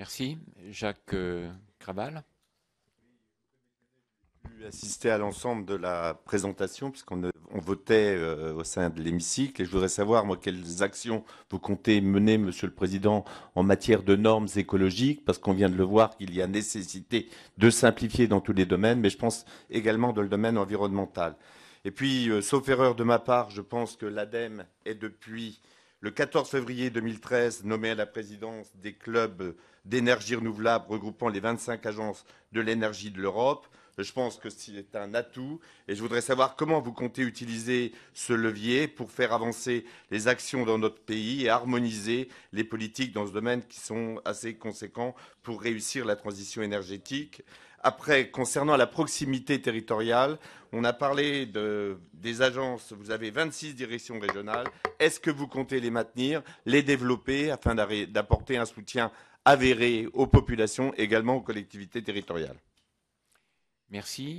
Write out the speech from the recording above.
Merci. Jacques euh, Crabal assister à l'ensemble de la présentation, puisqu'on votait euh, au sein de l'hémicycle. Et je voudrais savoir, moi, quelles actions vous comptez mener, Monsieur le Président, en matière de normes écologiques, parce qu'on vient de le voir, qu'il y a nécessité de simplifier dans tous les domaines, mais je pense également dans le domaine environnemental. Et puis, euh, sauf erreur de ma part, je pense que l'ADEME est depuis le 14 février 2013, nommé à la présidence des clubs d'énergie renouvelable regroupant les 25 agences de l'énergie de l'Europe, je pense que c'est un atout et je voudrais savoir comment vous comptez utiliser ce levier pour faire avancer les actions dans notre pays et harmoniser les politiques dans ce domaine qui sont assez conséquents pour réussir la transition énergétique. Après, concernant la proximité territoriale, on a parlé de, des agences, vous avez 26 directions régionales. Est-ce que vous comptez les maintenir, les développer afin d'apporter un soutien avéré aux populations, également aux collectivités territoriales Merci.